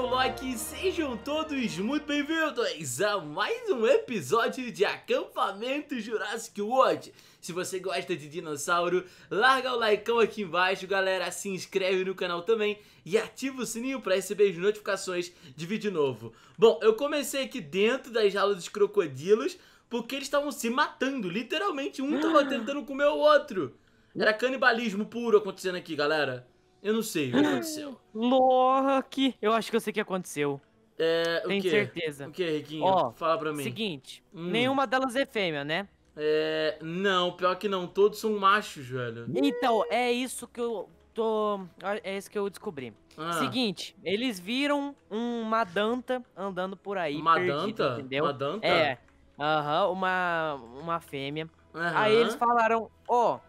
sou o Loki e sejam todos muito bem-vindos a mais um episódio de Acampamento Jurassic World. Se você gosta de dinossauro, larga o like aqui embaixo, galera, se inscreve no canal também e ativa o sininho para receber as notificações de vídeo novo. Bom, eu comecei aqui dentro das jaulas dos crocodilos porque eles estavam se matando, literalmente um estava ah. tentando comer o outro. Era canibalismo puro acontecendo aqui, galera. Eu não sei o que aconteceu. Loki, eu acho que eu sei o que aconteceu. É, o Tenho quê? certeza. O que, Riquinho? Ó, Fala pra mim. Seguinte, hum. nenhuma delas é fêmea, né? É, não, pior que não, todos são machos, velho. Então, é isso que eu tô, é isso que eu descobri. Ah. Seguinte, eles viram uma danta andando por aí, Uma perdida, danta? Entendeu? Uma danta? É. Aham, uh -huh, uma uma fêmea. Aí eles falaram, ó, oh,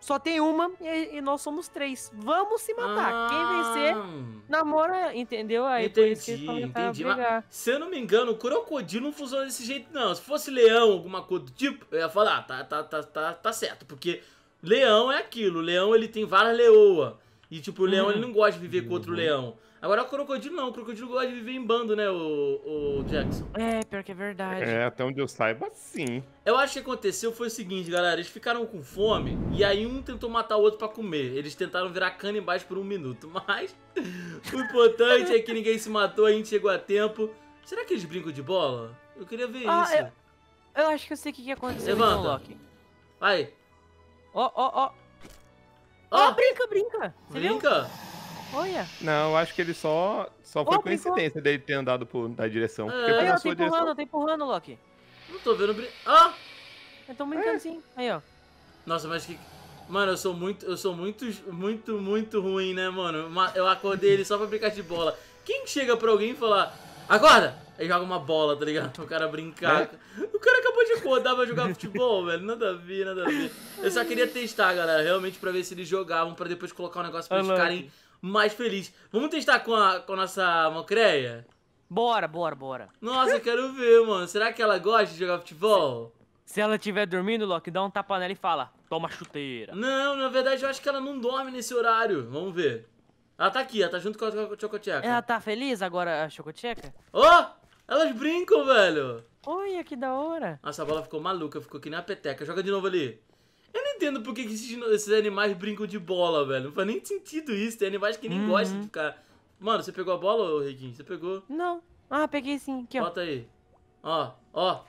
só tem uma e, e, nós somos três. Vamos se matar. Ah, Quem vencer, ah. namora, entendeu? Aí entendi, entendi. Mas, se eu não me engano, o crocodilo não funciona desse jeito, não. Se fosse leão, alguma coisa do tipo, eu ia falar, ah, tá, tá, tá, tá, tá certo. Porque leão é aquilo. Leão, ele tem várias leoas. E, tipo, o leão, hum. ele uhum. não gosta de viver com outro uhum. leão. Agora é o crocodilo não, o crocodilo gosta de viver em bando, né, o, o Jackson? É, pior que é verdade. É, até onde eu saiba, sim. Eu acho que aconteceu foi o seguinte, galera, eles ficaram com fome e aí um tentou matar o outro para comer. Eles tentaram virar embaixo por um minuto, mas o importante é que ninguém se matou, a gente chegou a tempo. Será que eles brincam de bola? Eu queria ver ah, isso. Eu, eu, acho que eu sei o que aconteceu Levanta. com o Loki. Vai. Ó, ó, ó. Ó, brinca, brinca. Você brinca? Viu? Olha. Não, acho que ele só. Só foi oh, coincidência dele ter andado por, da direção. Ah, porque eu tô empurrando, direção. eu tô empurrando, Loki. Não tô vendo brin... Ah! Eu tô brincando é. sim. Aí, ó. Nossa, mas que. Mano, eu sou muito, eu sou muito, muito, muito ruim, né, mano? Eu acordei ele só pra brincar de bola. Quem chega pra alguém e fala, acorda! Aí joga uma bola, tá ligado? O cara brincar. É? O cara acabou de acordar pra jogar futebol, velho. Nada a ver, nada a ver. Eu só queria testar, galera, realmente pra ver se eles jogavam, pra depois colocar o um negócio pra eles ficarem mais feliz. Vamos testar com a, com a nossa mocreia? Bora, bora, bora. Nossa, eu quero ver, mano. Será que ela gosta de jogar futebol? Se ela estiver dormindo, Loki, dá um tapa nela e fala, toma chuteira. Não, na verdade eu acho que ela não dorme nesse horário. Vamos ver. Ela tá aqui, ela tá junto com a Chocoteca. Ela tá feliz agora, a Chocoteca? Oh, elas brincam, velho! Olha, que da hora. Nossa, a bola ficou maluca, ficou que nem a peteca. Joga de novo ali. Eu não entendo por que esses, animais brincam de bola, velho. Não faz nem sentido isso. Tem animais que nem uhum. gostam de ficar. Mano, você pegou a bola, ô Reguinho? Você pegou? Não. Ah, peguei sim. Aqui, ó. Bota aí. Ó, ó.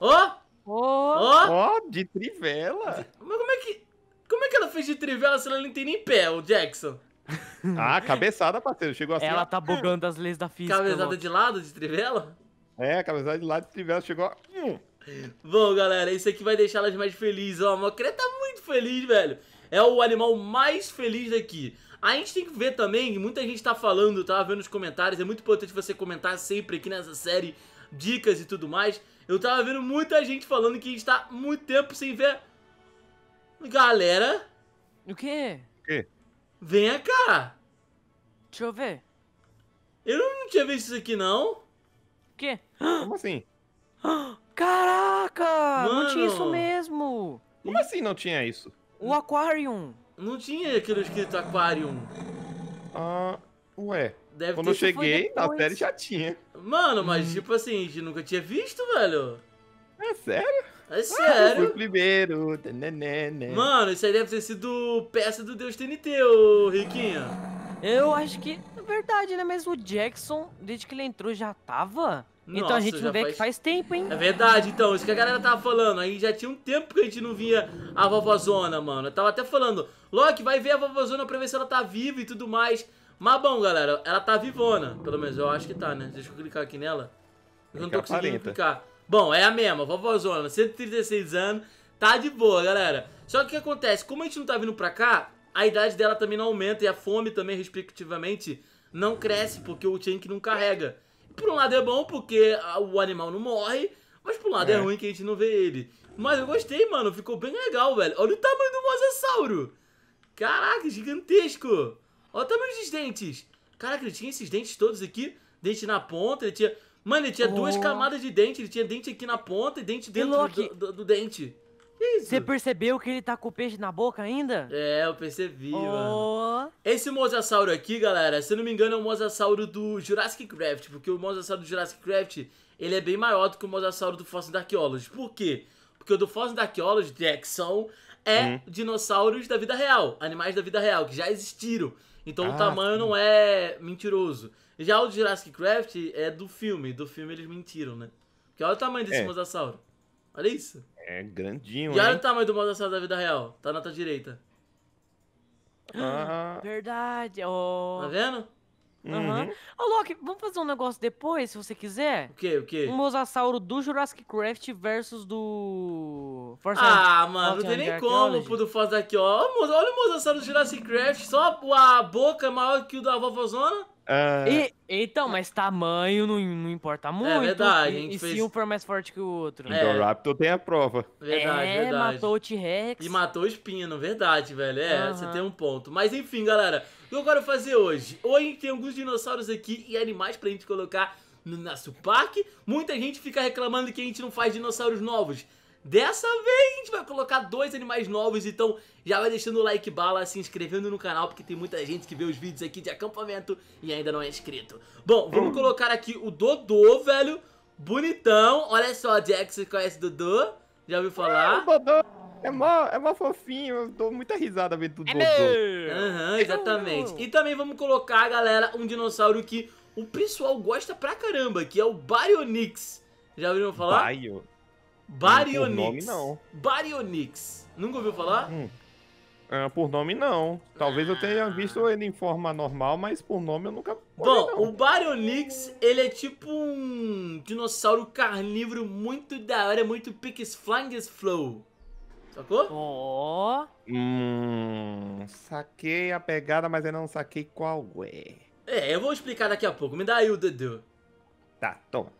Ó! Ó! Ó, de trivela. Mas como é que. Como é que ela fez de trivela se ela não tem nem pé, o Jackson? Ah, cabeçada, parceiro. Chegou assim. Ela tá bugando as leis da física. Cabeçada de lado de trivela? É, cabeçada de lado de trivela chegou. Bom, galera, isso aqui vai deixar elas mais felizes. Ó, a Mocré tá muito feliz, velho. É o animal mais feliz daqui. A gente tem que ver também, muita gente tá falando, tá vendo nos comentários, é muito importante você comentar sempre aqui nessa série, dicas e tudo mais. Eu tava vendo muita gente falando que a gente tá muito tempo sem ver... Galera... O quê? O quê? Venha cá! Deixa eu ver. Eu não tinha visto isso aqui, não. O quê? Como assim? Caraca! Mano. Não tinha isso mesmo! Como assim não tinha isso? O Aquarium! Não tinha aquele escrito Aquarium. Ah, ué. Deve Quando eu cheguei, na série já tinha. Mano, mas hum. tipo assim, a gente nunca tinha visto, velho. É sério? É sério. Ah, primeiro. Né? Mano, isso aí deve ter sido peça do Deus TNT, ô Riquinha. Eu acho que. É verdade, né? Mas o Jackson, desde que ele entrou, já tava? então a gente não vê faz... que faz tempo, hein? É verdade, então, isso que a galera tava falando. Aí já tinha um tempo que a gente não via a vovozona, mano. Eu tava até falando, Loki, vai ver a vovozona pra ver se ela tá viva e tudo mais. Mas bom, galera, ela tá vivona. Pelo menos eu acho que tá, né? Deixa eu clicar aqui nela. Eu não tô conseguindo clicar. Bom, é a mesma, vovozona, 136 anos. Tá de boa, galera. Só que o que acontece? Como a gente não tá vindo pra cá, a idade dela também não aumenta e a fome também, respectivamente, não cresce, porque o Chank não carrega. Por um lado é bom porque o animal não morre, mas por um lado é, é ruim que a gente não vê ele. Mas eu gostei, mano. Ficou bem legal, velho. Olha o tamanho do mosassauro. Caraca, gigantesco. Olha o tamanho dos dentes. Caraca, ele tinha esses dentes todos aqui. Dente na ponta, ele tinha... Mano, ele tinha oh. duas camadas de dente. Ele tinha dente aqui na ponta e dente dentro do, do, do dente. Você percebeu que ele tá com o peixe na boca ainda? É, eu percebi, oh. mano. Esse mosasauro aqui, galera, se eu não me engano, é o mosasauro do Jurassic Craft, porque o mosasauro do Jurassic Craft, ele é bem maior do que o mosasauro do Fossil da Archaeology. Por quê? Porque o do Fossil da Archaeology, de são é hum. dinossauros da vida real, animais da vida real, que já existiram. Então ah, o tamanho sim. não é mentiroso. Já o do Jurassic Craft é do filme, do filme eles mentiram, né? Porque olha o tamanho desse é. mosasauro. Olha isso. É grandinho, né? E olha hein? o tamanho do Mosasauro da vida real. Tá na tua direita. Ah, ah. Verdade. Ó. Tá vendo? Aham. Uhum. Ô, Loki, vamos fazer um negócio depois, se você quiser? O quê? O quê? O mosasauro do Jurassic Craft versus do. Forza Ah, mano, não tem nem como Archaeology. pro do Foz daqui, ó. Olha o mosasauro do Jurassic Craft, só a boca é maior que o da vovozona. Ah. E, então, mas tamanho não, não importa é muito. É verdade. E, e fez... se um for mais forte que o outro. É. Então, o Raptor tem a prova. Verdade, é, verdade. matou o T-Rex. E matou o Espino, verdade, velho. É, você tem um ponto. Mas enfim, galera, o que eu quero fazer hoje? Hoje tem alguns dinossauros aqui e animais pra gente colocar no nosso parque. Muita gente fica reclamando que a gente não faz dinossauros novos. Dessa vez a gente vai colocar dois animais novos, então já vai deixando o like bala, se inscrevendo no canal, porque tem muita gente que vê os vídeos aqui de acampamento e ainda não é inscrito. Bom, vamos colocar aqui o Dodô, velho, bonitão. Olha só, Jack, você conhece Dodô? Já ouviu falar? É, o Dodô é mó, é mó fofinho, eu dou muita risada vendo tudo. É Aham, uhum, exatamente. E também vamos colocar, galera, um dinossauro que o pessoal gosta pra caramba, que é o Baryonyx. Já ouviram falar? Baio. Baryonyx. Por nome, não. Baryonyx. Nunca ouviu falar? Hum. Ah, por nome, não. Talvez eu tenha ah. visto ele em forma normal, mas por nome eu nunca... Bom, não. o Baryonyx, ele é tipo um dinossauro carnívoro muito da hora, muito piques flanges flow. Sacou? Ó. Oh. Hum, saquei a pegada, mas eu não saquei qual é. É, eu vou explicar daqui a pouco. Me dá aí o Dedu. Tá, toma.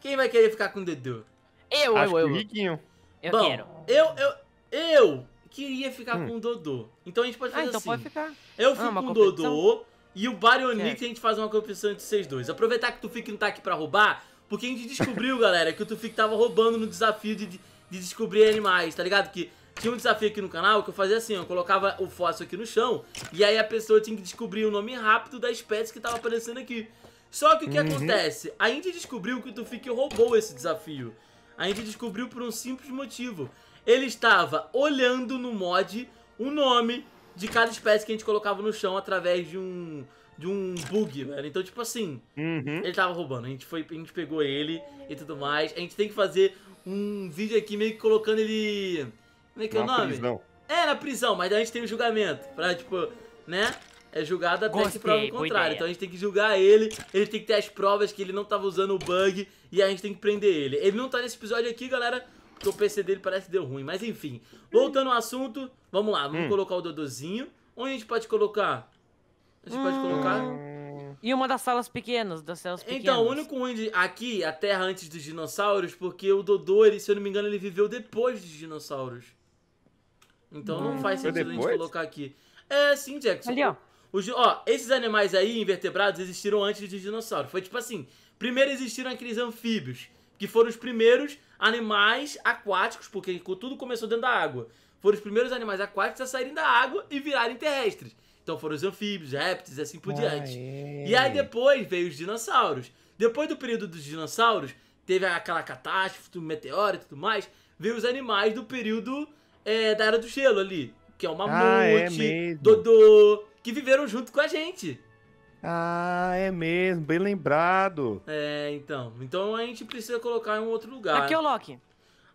Quem vai querer ficar com o Dedu? Eu, Acho eu, eu. Riquinho. Eu Bom, quero. Eu, eu, eu queria ficar hum. com o Dodô. Então a gente pode ah, fazer ah, então assim. Pode ficar. Eu ah, fico ah, com o Dodô e o Barionic a gente faz uma competição entre vocês dois. Aproveitar que o Tufik não tá aqui pra roubar, porque a gente descobriu, galera, que o Tufik tava roubando no desafio de, de descobrir animais, tá ligado? Que tinha um desafio aqui no canal que eu fazia assim, eu colocava o fóssil aqui no chão e aí a pessoa tinha que descobrir o nome rápido da espécie que tava aparecendo aqui. Só que o que uhum. acontece? A gente descobriu que o Tufik roubou esse desafio a gente descobriu por um simples motivo. Ele estava olhando no mod o nome de cada espécie que a gente colocava no chão através de um de um bug, velho. Então, tipo assim, uhum. ele tava roubando. A gente foi, a gente pegou ele e tudo mais. A gente tem que fazer um vídeo aqui meio que colocando ele. Como é que é o nome? Prisão. É, na prisão, mas a gente tem o um julgamento. Pra, tipo, né? é julgado até Gostei, que prova o contrário. Então a gente tem que julgar ele, ele tem que ter as provas que ele não tava usando o bug e a gente tem que prender ele. Ele não tá nesse episódio aqui, galera, porque o PC dele parece que deu ruim. Mas enfim, voltando ao assunto, vamos lá, vamos hum. colocar o Dodozinho. Onde a gente pode colocar? A gente hum. pode colocar... E uma das salas pequenas, das salas então, pequenas. Então, o único onde aqui, a Terra antes dos dinossauros, porque o Dodô, ele, se eu não me engano, ele viveu depois dos dinossauros. Então hum. não faz sentido a gente colocar aqui. É, sim, Jackson. Ali, ó. Os, ó, esses animais aí, invertebrados, existiram antes dos dinossauros. Foi tipo assim, primeiro existiram aqueles anfíbios, que foram os primeiros animais aquáticos, porque tudo começou dentro da água. Foram os primeiros animais aquáticos a saírem da água e virarem terrestres. Então foram os anfíbios, répteis, assim por Aê. diante. E aí depois veio os dinossauros. Depois do período dos dinossauros, teve aquela catástrofe, do meteoro e tudo mais, veio os animais do período é, da Era do Gelo ali, que é o mamute, ah, é Dodô, que viveram junto com a gente. Ah, é mesmo, bem lembrado. É, então. Então a gente precisa colocar em um outro lugar. Aqui é o Loki.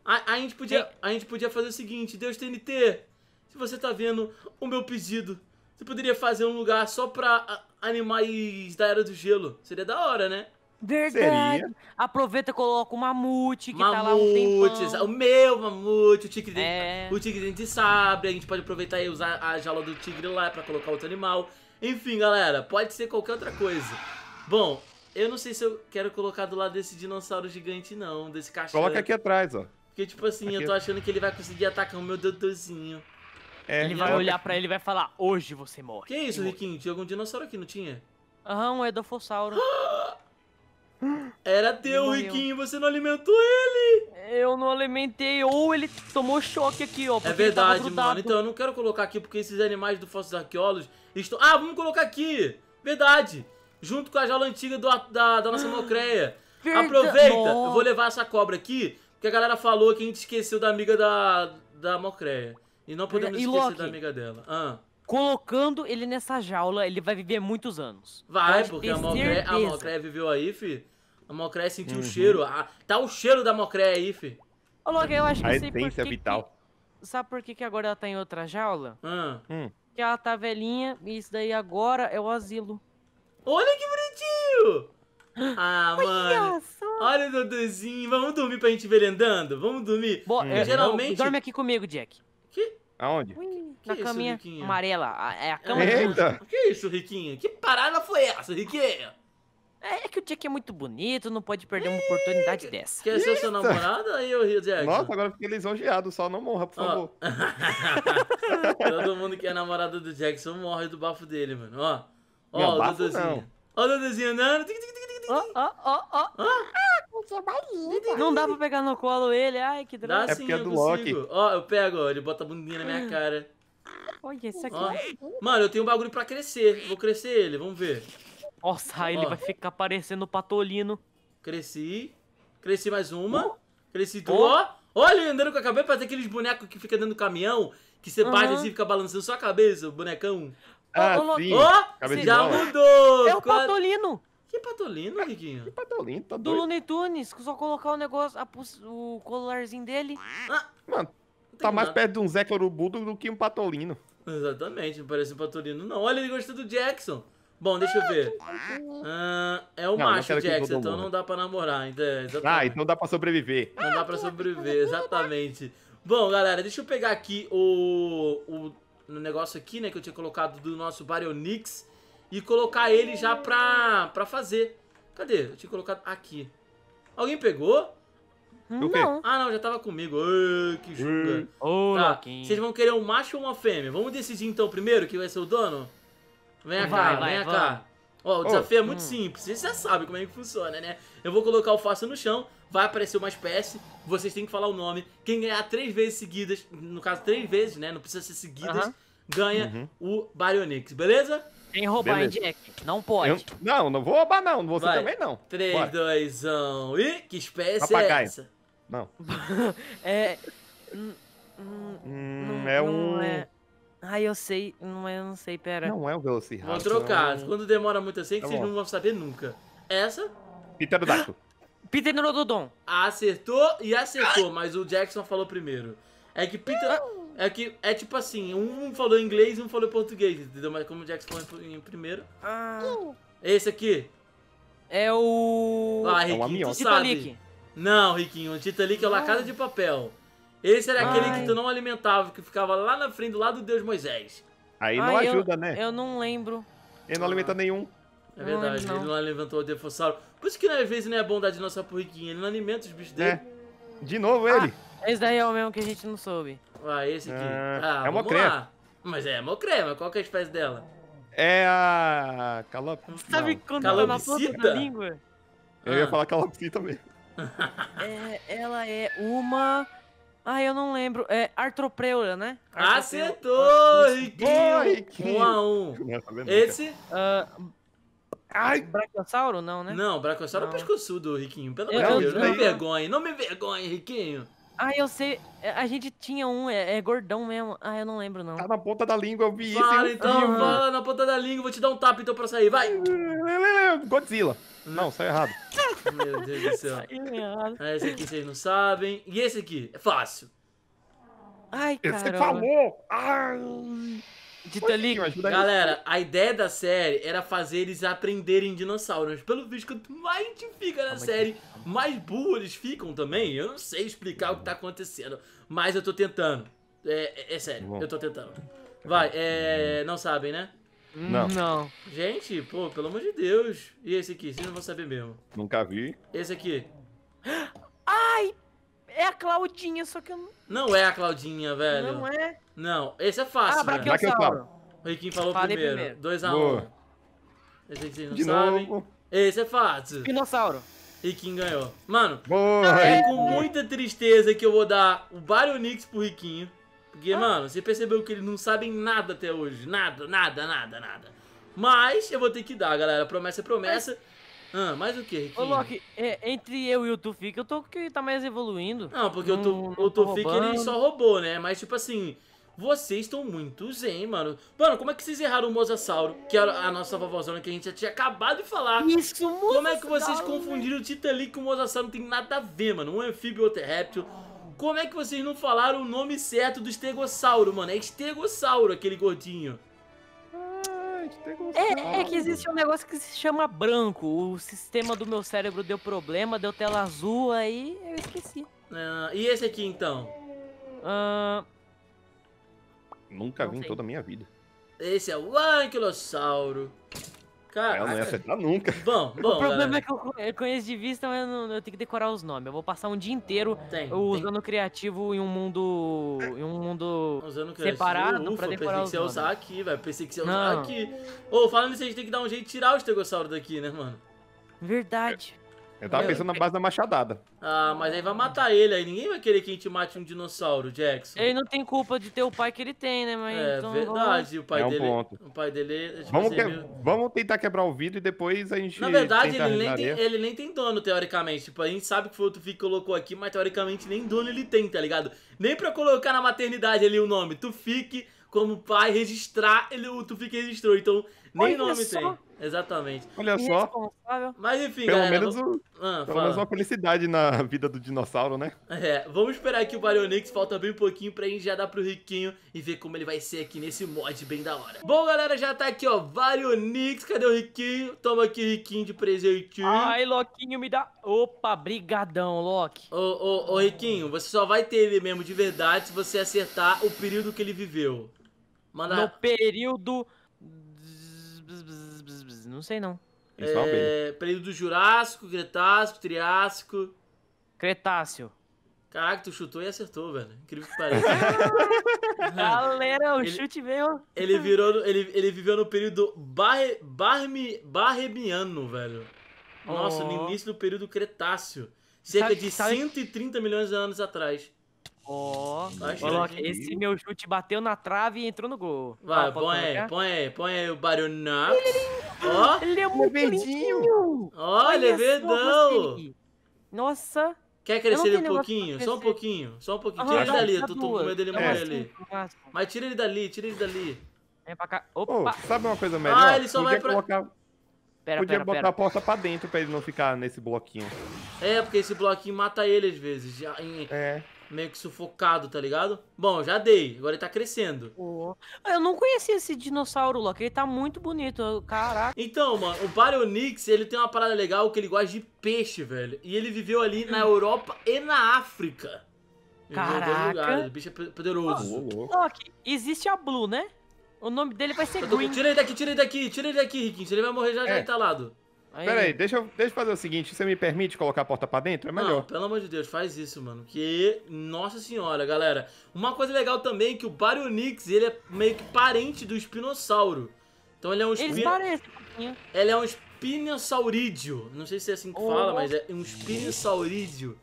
A, a, gente podia, a gente podia fazer o seguinte, Deus TNT, se você tá vendo o meu pedido, você poderia fazer um lugar só pra animais da Era do Gelo. Seria da hora, né? Verdade. Seria. Aproveita e coloca o mamute que tá lá um tempão. O meu mamute, o tigre, é. o tigre dente de sabre. A gente pode aproveitar e usar a jaula do tigre lá pra colocar outro animal. Enfim, galera, pode ser qualquer outra coisa. Bom, eu não sei se eu quero colocar do lado desse dinossauro gigante, não. Desse cachorro. Coloca aqui atrás, ó. Porque, tipo assim, aqui. eu tô achando que ele vai conseguir atacar o meu dedozinho. É, ele vai olhar pra ele e vai falar, hoje você morre. Que isso, Riquinho? Tinha algum dinossauro aqui, não tinha? Aham, um Edofossauro. Era teu, Riquinho, você não alimentou ele! Eu não alimentei, ou ele tomou choque aqui, ó. É verdade, mano. Então eu não quero colocar aqui, porque esses animais do Fossos Arqueólogos estão. Ah, vamos colocar aqui! Verdade! Junto com a jaula antiga do, da, da nossa ah, Mocreia. Aproveita! Eu vou levar essa cobra aqui, porque a galera falou que a gente esqueceu da amiga da, da Mocreia. E não podemos e esquecer Loki, da amiga dela. Ah. Colocando ele nessa jaula, ele vai viver muitos anos. Vai, Pode porque a Mocreia, a Mocreia viveu aí, fi a Mocré sentiu uhum. o cheiro. Ah, tá o cheiro da Mocré aí, fi. Ô, Logan, eu acho que A sei essência vital. Que... Sabe por que, que agora ela tá em outra jaula? Ah. Hum. Que ela tá velhinha e isso daí agora é o asilo. Olha que bonitinho! Ah, Olha mano. Olha o Duduzinho. Vamos dormir pra gente ver ele andando? Vamos dormir? Bo hum. é, geralmente... Dorme aqui comigo, Jack. Que? Aonde? que na é isso, caminha amarela. Ah, é a cama é, Eita. de luz. Que é isso, Riquinho? Que parada foi essa, Riquinho? É, é que o Jack é muito bonito, não pode perder uma oportunidade dessa. Quer ser sua namorada aí, ô Rio Jackson? Nossa, agora fiquei lisonjeado, só não morra, por favor. Todo mundo que é namorado do Jackson morre do bafo dele, mano. Ó, ó, o Duduzinho. Ó, o Duduzinho andando. Ó, ó, ó, ó. Não dá pra pegar no colo ele, ai que droga. Dá é sim, é eu é consigo. Ó, eu pego, ele bota a bundinha na minha ah. cara. Olha, isso aqui. Ó. Mano, eu tenho um bagulho pra crescer. Vou crescer ele, vamos ver. Nossa, aí ele vai ficar parecendo o Patolino. Cresci. Cresci mais uma. Cresci duas. Oh. Olha, andando com a cabeça, fazer aqueles bonecos que fica dentro do caminhão, que você uhum. assim e fica balançando sua cabeça, o bonecão. Ah, oh, sim. Oh, já mudou. É o Patolino. Que patolino, ah, Riquinho? Que patolino, tá doido. Do Looney Tunes, só colocar o negócio, a, o colarzinho dele. Ah, mano, tá mais nada. perto de um Zé Corubudo do que um patolino. Exatamente, não parece um patolino não. Olha, ele gostou do Jackson. Bom, deixa eu ah, ver. Ah, é o não, macho, Jackson, então não dá pra namorar. Então, é, ah, então dá pra sobreviver. Não dá pra sobreviver, exatamente. Bom, galera, deixa eu pegar aqui o, o negócio aqui, né, que eu tinha colocado do nosso Baryonyx e colocar ele já pra, pra fazer. Cadê? Eu tinha colocado aqui. Alguém pegou? Não. Ah, não, já tava comigo. Ai, que hum. julga. tá, vocês vão querer um macho ou uma fêmea? Vamos decidir então primeiro quem vai ser o dono? Vem cá, vem cá. Ó, o desafio oh, é muito simples, vocês já sabem como é que funciona, né? Eu vou colocar o fácil no chão, vai aparecer uma espécie, vocês têm que falar o nome. Quem ganhar três vezes seguidas, no caso três vezes, né? Não precisa ser seguidas, uh -huh. ganha uh uhum. -huh. o Baryonyx, beleza? Tem roubar, hein, Jack? Não pode. Eu, não, não vou roubar, não. Você vai. também não. 3, Bora. 2, 1. E que espécie é Papagaio. é essa? Não. é. Hum, é um. É... Ah, eu sei. Não, é, eu não sei, pera. Não é o Velociraptor. Vou trocar. Não... É Quando demora muito assim, que tá vocês bom. não vão saber nunca. Essa? Pterodactyl. Pterododon. Acertou e acertou, mas o Jackson falou primeiro. É que Peter... É que é tipo assim, um falou inglês e um falou português, entendeu? Mas como o Jackson foi em primeiro... Ah. Esse aqui. É o... Ah, Riquinho, é o tu sabe. Titanic. Não, Riquinho, o Titanic é o La ah. Casa de Papel. Esse era Ai. aquele que tu não alimentava, que ficava lá na frente, do lado do Deus Moisés. Aí não Ai, ajuda, eu, né? Eu não lembro. Ele não alimenta nenhum. É verdade, não, não. ele não alimentou o Defossauro. Por isso que né, às vezes não é bom dar de nossa porriquinha, ele não alimenta os bichos dele. É. De novo ele. Ah, esse daí é o mesmo que a gente não soube. Ah, esse aqui. Ah, ah é mocré. Mas é, é qual que é a espécie dela? É a... Calop... Sabe não. quando ela na ponta da língua? Eu ah. ia falar calopsita mesmo. é, ela é uma ah, eu não lembro. É Artropreura, né? Acertou, Riquinho! Riquinho! Um a um. Esse? Uh, Ai. Brachiosauro? Não, né? Não, Brachiosauro é pescoçudo, Riquinho. Pelo amor de Deus, não me vergonhe. Não me vergonhe, Riquinho. Ah, eu sei. É, a gente tinha um, é, é, gordão mesmo. Ah, eu não lembro, não. Tá na ponta da língua, eu vi Fala, isso. então, uhum. fala na ponta da língua. Vou te dar um tapa, então, pra sair. Vai! Godzilla. Não, saiu errado. Ah, meu Deus do céu. Ai, ah, esse aqui vocês não sabem. E esse aqui? É fácil. Ai, cara. Você falou! Ai. ali. Galera, a ideia da série era fazer eles aprenderem dinossauros. Pelo visto, quanto mais a gente fica na série, mais burro eles ficam também. Eu não sei explicar o que tá acontecendo, mas eu tô tentando. É, é, é sério, eu tô tentando. Vai, é, não sabem, né? Não. Não. Gente, pô, pelo amor de Deus. E esse aqui? Vocês não vão saber mesmo. Nunca vi. Esse aqui. Ai! É a Claudinha, só que eu não... Não é a Claudinha, velho. Não é? Não, esse é fácil, Ah, Brachiosauro. O Riquinho falou Falei primeiro. 2x1. Um. Esse aqui vocês não De sabem. Novo. Esse é fácil. Dinossauro. Riquinho ganhou. Mano, Boa, é com muita tristeza que eu vou dar o Baronix pro Riquinho. Porque, mano, você percebeu que eles não sabem nada até hoje. Nada, nada, nada, nada. Mas eu vou ter que dar, galera. Promessa é promessa. Ah, mas o que, Riquinho? Ô, Loki, é, entre eu e o Tufik, eu tô que tá mais evoluindo. Não, porque o, tu, o Tufik, ele só roubou, né? Mas, tipo assim, vocês estão muito zen, mano. Mano, como é que vocês erraram o Mosasauro, que era a nossa vovózona que a gente já tinha acabado de falar? Isso, Mosasauro! Como é que vocês né? confundiram o Titanic com o Mosasauro? Não tem nada a ver, mano. Um anfíbio, outro é réptil. Como é que vocês não falaram o nome certo do estegossauro, mano? É estegossauro aquele gordinho. Ah, estegossauro. É, é que existe um negócio que se chama branco. O sistema do meu cérebro deu problema, deu tela azul, aí eu esqueci. Ah, e esse aqui, então? Ah... Nunca vi sei. em toda a minha vida. Esse é o anquilossauro. Cara, ela não ia acertar nunca. Bom, bom. O problema é que eu, conheço de vista, mas eu, não, eu, tenho que decorar os nomes. Eu vou passar um dia inteiro tem, usando tem. criativo em um mundo. Em um mundo usando separado Ufa, pra decorar pensei que você ia usar aqui, velho. Pensei que você ia usar aqui. Ô, oh, falando isso, a gente tem que dar um jeito de tirar o estegossauro daqui, né, mano? Verdade. Eu tava pensando na é base da machadada. Ah, mas aí vai matar ele, aí ninguém vai querer que a gente mate um dinossauro, Jackson. Ele não tem culpa de ter o pai que ele tem, né, mãe? É então, verdade, o pai é um dele. Ponto. O pai dele. É, tipo vamos, assim, que... meio... vamos tentar quebrar o vidro e depois a gente. Na verdade, ele nem, tem, ele nem tem dono, teoricamente. Tipo, a gente sabe que foi o Tufi que colocou aqui, mas teoricamente nem dono ele tem, tá ligado? Nem pra colocar na maternidade ali o nome. Tufique, como pai, registrar, ele, o que registrou. Então, nem Olha nome só... tem. Exatamente. Olha só. Mas enfim, pelo galera, Menos vamos... ah, pelo menos uma felicidade na vida do dinossauro, né? É, vamos esperar aqui o Baronix, falta bem pouquinho pra gente já dar pro Riquinho e ver como ele vai ser aqui nesse mod bem da hora. Bom, galera, já tá aqui, ó, Baronix, cadê o Riquinho? Toma aqui, Riquinho, de presentinho. Ai, Loquinho, me dá... Opa, brigadão, Loki. Ô, ô, ô, Riquinho, você só vai ter ele mesmo de verdade se você acertar o período que ele viveu. Manda... No período não sei não. Isso é, é período Jurássico, Cretácico, Triássico. Cretáceo. Caraca, tu chutou e acertou, velho. Incrível que pareça. Galera, o ele, chute veio. Ele, virou, ele, ele viveu no período barre barre barrebiano velho. Nossa, oh. no início do período Cretáceo. Cerca sabe, de sabe... 130 milhões de anos atrás. Ó, tá coloca. Esse meu chute bateu na trave e entrou no gol. Vai, ah, põe aí, põe aí, põe aí o barulho na. É Ó, ele é muito lindinho. Ó, levedão. Nossa. Quer crescer ele um pouquinho? Só um pouquinho, só um pouquinho. Tira ele dali, eu tá tô, com medo dele é. morrer ali. Mas tira ele dali, tira ele dali. É pra cá. Opa. Oh, sabe uma coisa ah, melhor? Ah, ele só Podia vai pra... Colocar... Pera, Podia pera, botar pera. a porta pra dentro pra ele não ficar nesse bloquinho. É, porque esse bloquinho mata ele às vezes. É meio que sufocado, tá ligado? Bom, já dei, agora ele tá crescendo. Oh. Eu não conhecia esse dinossauro, Loki, ele tá muito bonito, caraca. Então, mano, o Baryonyx, ele tem uma parada legal que ele gosta de peixe, velho. E ele viveu ali na Europa e na África. Caraca. o bicho é poderoso. Oh, Loki, existe a Blue, né? O nome dele vai ser tô... Green. Tira ele daqui, tira ele daqui, tira ele daqui, Riquinho, ele vai morrer já, é. já entalado. Aí... Peraí, é. deixa eu, deixa eu fazer o seguinte, você me permite colocar a porta pra dentro? É melhor. Não, pelo amor de Deus, faz isso, mano. Que, nossa senhora, galera. Uma coisa legal também é que o Baryonyx, ele é meio que parente do espinossauro. Então ele é um espin... Eles parecem Ele é um espinossaurídeo. Não sei se é assim que oh. fala, mas é um espinossaurídeo.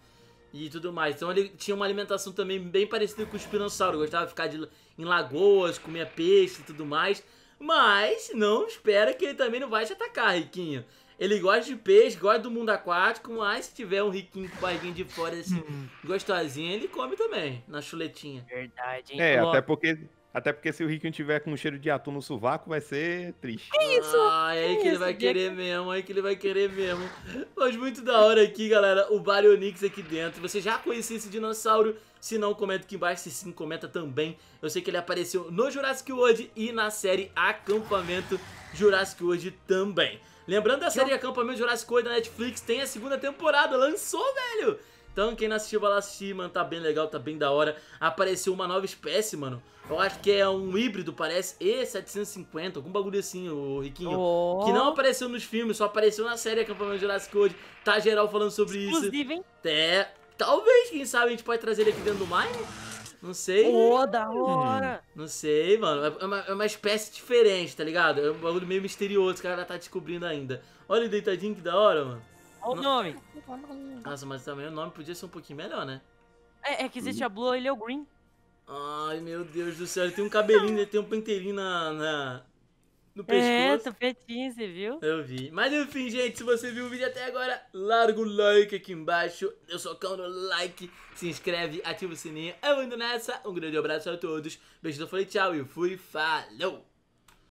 e tudo mais. Então ele tinha uma alimentação também bem parecida com o espinossauro. Gostava de ficar de, em lagoas, comer peixe e tudo mais. Mas não espera que ele também não vai te atacar, Riquinho. Ele gosta de peixe, gosta do mundo aquático, mas se tiver um riquinho com barriguinha de fora assim, hum. gostosinho, ele come também, na chuletinha. Verdade, hein? É, até porque até porque se o riquinho tiver com cheiro de atum no sovaco, vai ser triste. Que isso? Ah, é aí que, que ele vai querer mesmo, é aí que ele vai querer mesmo. Mas muito da hora aqui, galera, o Baryonyx aqui dentro. Você já conhecia esse dinossauro? Se não, comenta aqui embaixo. Se sim, comenta também. Eu sei que ele apareceu no Jurassic World e na série Acampamento Jurassic World também. Lembrando da série Acampamento World da Netflix, tem a segunda temporada, lançou, velho! Então quem não assistiu, vai lá assistir, mano, tá bem legal, tá bem da hora. Apareceu uma nova espécie, mano. Eu acho que é um híbrido, parece, E750, algum bagulho assim, o Riquinho. Oh. Que não apareceu nos filmes, só apareceu na série Acampamento Jurassic World. Tá geral falando sobre Exclusive, isso. Inclusive, hein? É, talvez, quem sabe, a gente pode trazer ele aqui dentro do Mine. Não sei. Ô, oh, da hora! Hum. não sei, mano. É uma, é uma espécie diferente, tá ligado? É um bagulho meio misterioso, o cara tá descobrindo ainda. Olha o deitadinho, que da hora, mano. Olha o no... nome. Nossa, mas também o nome podia ser um pouquinho melhor, né? É, é que existe a Blue, ele é o Green. Ai, meu Deus do céu, ele tem um cabelinho, ele tem um penteirinho na, na, no é, pescoço. É, você viu? Eu vi. Mas enfim, gente, se você viu o vídeo até agora, larga o like aqui embaixo, Eu o cão no like, se inscreve, ativa o sininho. Eu indo nessa, um grande abraço a todos, beijo, eu falei tchau e fui, falou!